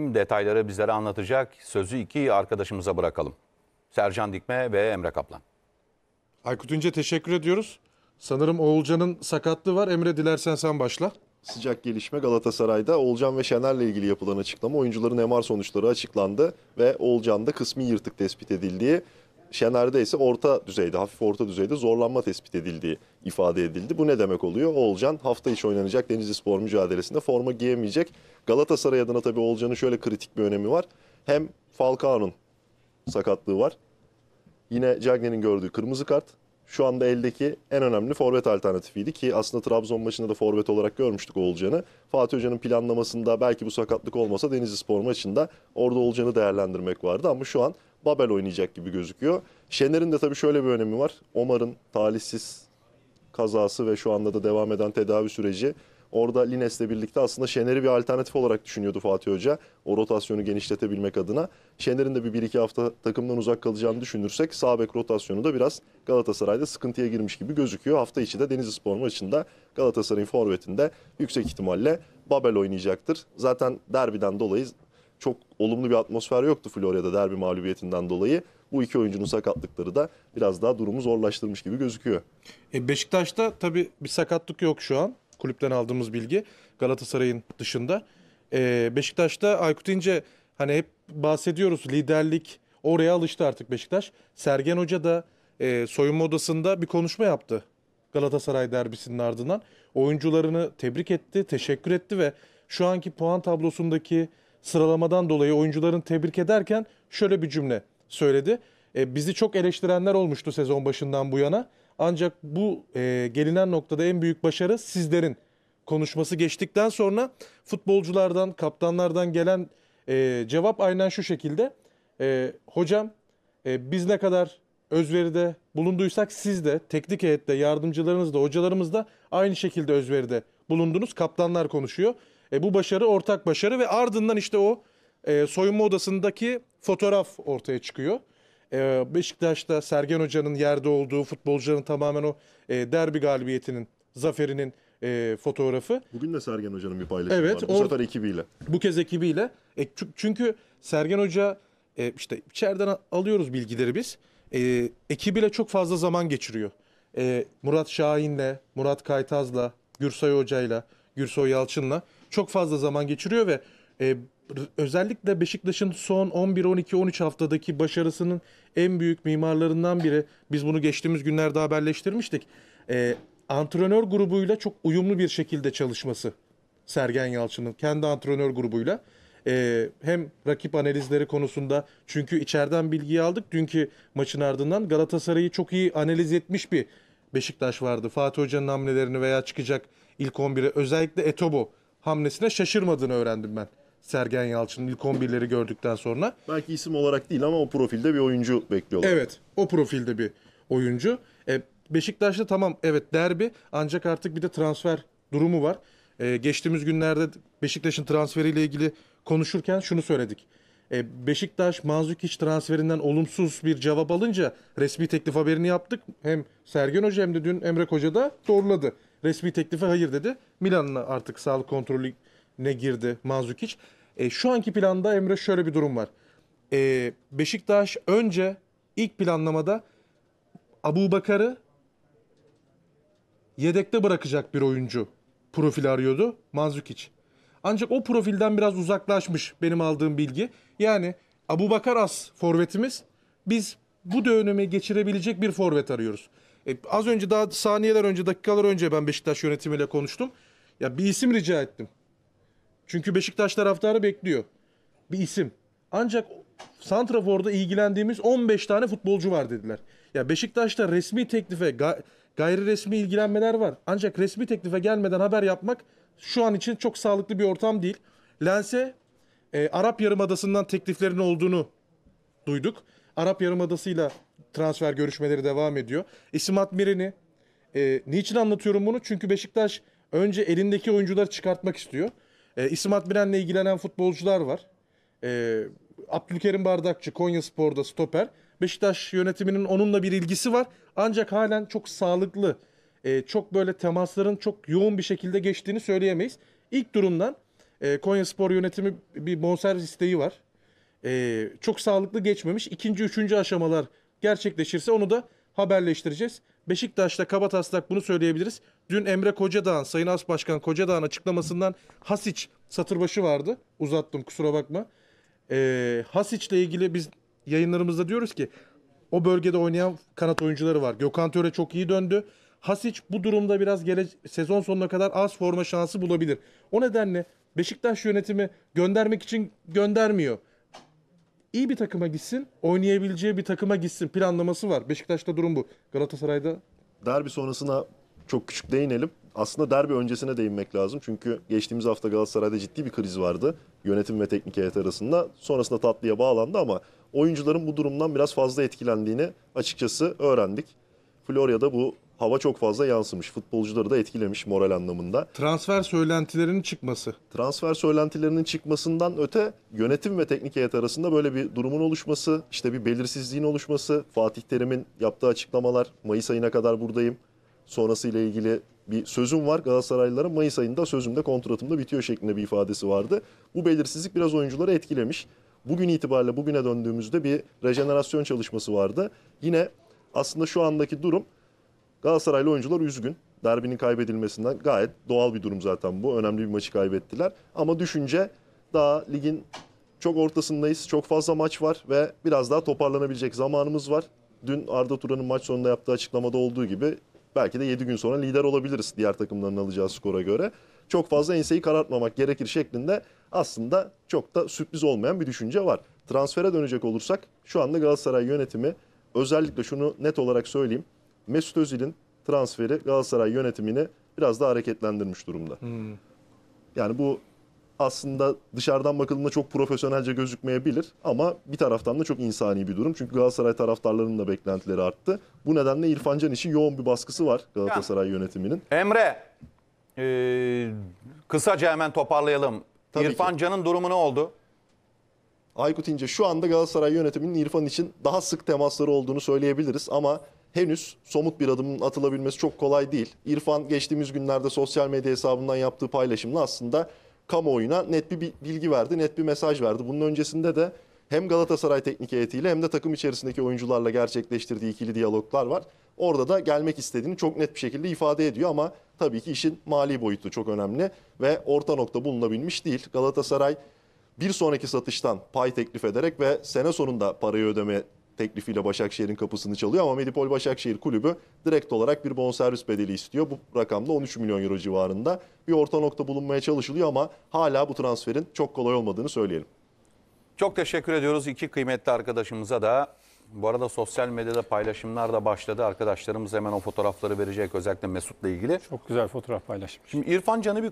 Detayları bizlere anlatacak. Sözü iki arkadaşımıza bırakalım. Sercan Dikme ve Emre Kaplan. Aykut İnce teşekkür ediyoruz. Sanırım Oğulcan'ın sakatlığı var. Emre dilersen sen başla. Sıcak gelişme Galatasaray'da Olcan ve Şener'le ilgili yapılan açıklama oyuncuların MR sonuçları açıklandı ve Olcan'da kısmi yırtık tespit edildiği Şener'de ise orta düzeyde, hafif orta düzeyde zorlanma tespit edildiği ifade edildi. Bu ne demek oluyor? Oğulcan hafta içi oynanacak Denizli Spor mücadelesinde forma giyemeyecek. Galatasaray adına tabii Oğulcan'ın şöyle kritik bir önemi var. Hem Falcao'nun sakatlığı var. Yine Cagney'in gördüğü kırmızı kart şu anda eldeki en önemli forvet alternatifiydi ki aslında Trabzon maçında da forvet olarak görmüştük Oğulcan'ı. Fatih Hoca'nın planlamasında belki bu sakatlık olmasa Denizli Spor maçında orada Oğulcan'ı değerlendirmek vardı ama şu an Babel oynayacak gibi gözüküyor. Şener'in de tabii şöyle bir önemi var. Omar'ın talihsiz kazası ve şu anda da devam eden tedavi süreci orada Lines'le birlikte aslında Şener'i bir alternatif olarak düşünüyordu Fatih Hoca. O rotasyonu genişletebilmek adına. Şener'in de bir bir iki hafta takımdan uzak kalacağını düşünürsek sağ bek rotasyonu da biraz Galatasaray'da sıkıntıya girmiş gibi gözüküyor. Hafta içi de Denizli Spor maçında Galatasaray'ın forvetinde yüksek ihtimalle Babel oynayacaktır. Zaten derbiden dolayı çok olumlu bir atmosfer yoktu Florya'da derbi mağlubiyetinden dolayı. Bu iki oyuncunun sakatlıkları da biraz daha durumu zorlaştırmış gibi gözüküyor. E Beşiktaş'ta tabii bir sakatlık yok şu an. Kulüpten aldığımız bilgi Galatasaray'ın dışında. E Beşiktaş'ta Aykut İnce hani hep bahsediyoruz liderlik oraya alıştı artık Beşiktaş. Sergen Hoca da e, soyunma odasında bir konuşma yaptı Galatasaray derbisinin ardından. Oyuncularını tebrik etti, teşekkür etti ve şu anki puan tablosundaki sıralamadan dolayı oyuncuların tebrik ederken şöyle bir cümle söyledi. E, bizi çok eleştirenler olmuştu sezon başından bu yana. Ancak bu e, gelinen noktada en büyük başarı sizlerin konuşması geçtikten sonra futbolculardan, kaptanlardan gelen e, cevap aynen şu şekilde. E, hocam e, biz ne kadar özveride bulunduysak siz de teknik heyette yardımcılarınız da hocalarımız da aynı şekilde özveride bulundunuz. Kaptanlar konuşuyor. E, bu başarı ortak başarı ve ardından işte o e, soyunma odasındaki fotoğraf ortaya çıkıyor. E, Beşiktaş'ta Sergen Hoca'nın yerde olduğu futbolcuların tamamen o e, derbi galibiyetinin, zaferinin e, fotoğrafı. Bugün de Sergen Hoca'nın bir paylaşımı evet, var. Bu or- sefer ekibiyle. Bu kez ekibiyle. E, çünkü Sergen Hoca e, işte içeriden alıyoruz bilgileri biz. E, ekibiyle çok fazla zaman geçiriyor. E, Murat Şahin'le, Murat Kaytaz'la, Gürsoy Hoca'yla, Gürsoy Yalçın'la çok fazla zaman geçiriyor ve e, özellikle Beşiktaş'ın son 11, 12, 13 haftadaki başarısının en büyük mimarlarından biri. Biz bunu geçtiğimiz günlerde haberleştirmiştik. E, antrenör grubuyla çok uyumlu bir şekilde çalışması Sergen Yalçın'ın kendi antrenör grubuyla. E, hem rakip analizleri konusunda çünkü içeriden bilgiyi aldık dünkü maçın ardından Galatasaray'ı çok iyi analiz etmiş bir Beşiktaş vardı. Fatih Hoca'nın hamlelerini veya çıkacak ilk 11'e özellikle Etobo hamlesine şaşırmadığını öğrendim ben. Sergen Yalçın'ın ilk 11'leri gördükten sonra. Belki isim olarak değil ama o profilde bir oyuncu bekliyorlar. Evet o profilde bir oyuncu. E, Beşiktaş'ta tamam evet derbi ancak artık bir de transfer durumu var. E, geçtiğimiz günlerde Beşiktaş'ın transferiyle ilgili konuşurken şunu söyledik. E, Beşiktaş Manzukiç transferinden olumsuz bir cevap alınca resmi teklif haberini yaptık. Hem Sergen Hoca hem de dün Emre Koca da doğruladı. Resmi teklife hayır dedi. Milan'la artık sağlık kontrolüne girdi Manzukic. E, şu anki planda Emre şöyle bir durum var. E, Beşiktaş önce ilk planlamada Abu Bakar'ı yedekte bırakacak bir oyuncu profili arıyordu Manzukic. Ancak o profilden biraz uzaklaşmış benim aldığım bilgi. Yani Abu Bakar as forvetimiz. Biz bu döneme geçirebilecek bir forvet arıyoruz. E, az önce daha saniyeler önce, dakikalar önce ben Beşiktaş yönetimiyle konuştum. Ya bir isim rica ettim. Çünkü Beşiktaş taraftarı bekliyor. Bir isim. Ancak Santrafor'da ilgilendiğimiz 15 tane futbolcu var dediler. Ya Beşiktaş'ta resmi teklife gayri resmi ilgilenmeler var. Ancak resmi teklife gelmeden haber yapmak şu an için çok sağlıklı bir ortam değil. Lens'e e, Arap Yarımadası'ndan tekliflerin olduğunu duyduk. Arap Yarımadası'yla transfer görüşmeleri devam ediyor. İsmat Mirini e, niçin anlatıyorum bunu? Çünkü Beşiktaş önce elindeki oyuncuları çıkartmak istiyor. E, İsmat Miren'le ilgilenen futbolcular var. E, Abdülkerim Bardakçı Konya Spor'da stoper. Beşiktaş yönetiminin onunla bir ilgisi var. Ancak halen çok sağlıklı, e, çok böyle temasların çok yoğun bir şekilde geçtiğini söyleyemeyiz. İlk durumdan e, Konya Spor yönetimi bir bonservis isteği var. E, çok sağlıklı geçmemiş. İkinci, üçüncü aşamalar gerçekleşirse onu da haberleştireceğiz. Beşiktaş'ta kaba taslak bunu söyleyebiliriz. Dün Emre Kocadağ'ın, Sayın As Başkan Kocadağ'ın açıklamasından Hasiç satırbaşı vardı. Uzattım kusura bakma. Ee, Hasiç'le ilgili biz yayınlarımızda diyoruz ki o bölgede oynayan kanat oyuncuları var. Gökhan Töre çok iyi döndü. Hasiç bu durumda biraz gele, sezon sonuna kadar az forma şansı bulabilir. O nedenle Beşiktaş yönetimi göndermek için göndermiyor iyi bir takıma gitsin, oynayabileceği bir takıma gitsin planlaması var. Beşiktaş'ta durum bu. Galatasaray'da derbi sonrasına çok küçük değinelim. Aslında derbi öncesine değinmek lazım. Çünkü geçtiğimiz hafta Galatasaray'da ciddi bir kriz vardı. Yönetim ve teknik heyet arasında. Sonrasında tatlıya bağlandı ama oyuncuların bu durumdan biraz fazla etkilendiğini açıkçası öğrendik. Florya'da bu hava çok fazla yansımış. Futbolcuları da etkilemiş moral anlamında. Transfer söylentilerinin çıkması. Transfer söylentilerinin çıkmasından öte yönetim ve teknik heyet arasında böyle bir durumun oluşması, işte bir belirsizliğin oluşması, Fatih Terim'in yaptığı açıklamalar, Mayıs ayına kadar buradayım, sonrasıyla ilgili bir sözüm var. Galatasaraylıların Mayıs ayında sözümde kontratımda bitiyor şeklinde bir ifadesi vardı. Bu belirsizlik biraz oyuncuları etkilemiş. Bugün itibariyle bugüne döndüğümüzde bir rejenerasyon çalışması vardı. Yine aslında şu andaki durum Galatasaraylı oyuncular üzgün. Derbinin kaybedilmesinden gayet doğal bir durum zaten bu. Önemli bir maçı kaybettiler. Ama düşünce daha ligin çok ortasındayız. Çok fazla maç var ve biraz daha toparlanabilecek zamanımız var. Dün Arda Turan'ın maç sonunda yaptığı açıklamada olduğu gibi belki de 7 gün sonra lider olabiliriz diğer takımların alacağı skora göre. Çok fazla enseyi karartmamak gerekir şeklinde aslında çok da sürpriz olmayan bir düşünce var. Transfere dönecek olursak şu anda Galatasaray yönetimi özellikle şunu net olarak söyleyeyim. Mesut Özil'in transferi Galatasaray yönetimini biraz daha hareketlendirmiş durumda. Hmm. Yani bu aslında dışarıdan bakıldığında çok profesyonelce gözükmeyebilir ama bir taraftan da çok insani bir durum. Çünkü Galatasaray taraftarlarının da beklentileri arttı. Bu nedenle İrfan Can için yoğun bir baskısı var Galatasaray yönetiminin. Emre, ee, kısaca hemen toparlayalım. Tabii İrfan ki. Can'ın durumu ne oldu? Aykut İnce şu anda Galatasaray yönetiminin İrfan için daha sık temasları olduğunu söyleyebiliriz ama henüz somut bir adımın atılabilmesi çok kolay değil. İrfan geçtiğimiz günlerde sosyal medya hesabından yaptığı paylaşımla aslında kamuoyuna net bir bilgi verdi, net bir mesaj verdi. Bunun öncesinde de hem Galatasaray teknik heyetiyle hem de takım içerisindeki oyuncularla gerçekleştirdiği ikili diyaloglar var. Orada da gelmek istediğini çok net bir şekilde ifade ediyor ama tabii ki işin mali boyutu çok önemli ve orta nokta bulunabilmiş değil. Galatasaray bir sonraki satıştan pay teklif ederek ve sene sonunda parayı ödeme teklifiyle Başakşehir'in kapısını çalıyor ama Medipol Başakşehir kulübü direkt olarak bir bonservis bedeli istiyor. Bu rakamda 13 milyon euro civarında bir orta nokta bulunmaya çalışılıyor ama hala bu transferin çok kolay olmadığını söyleyelim. Çok teşekkür ediyoruz iki kıymetli arkadaşımıza da. Bu arada sosyal medyada paylaşımlar da başladı. Arkadaşlarımız hemen o fotoğrafları verecek özellikle Mesut'la ilgili. Çok güzel fotoğraf paylaşmış. Şimdi İrfan Can'ı bir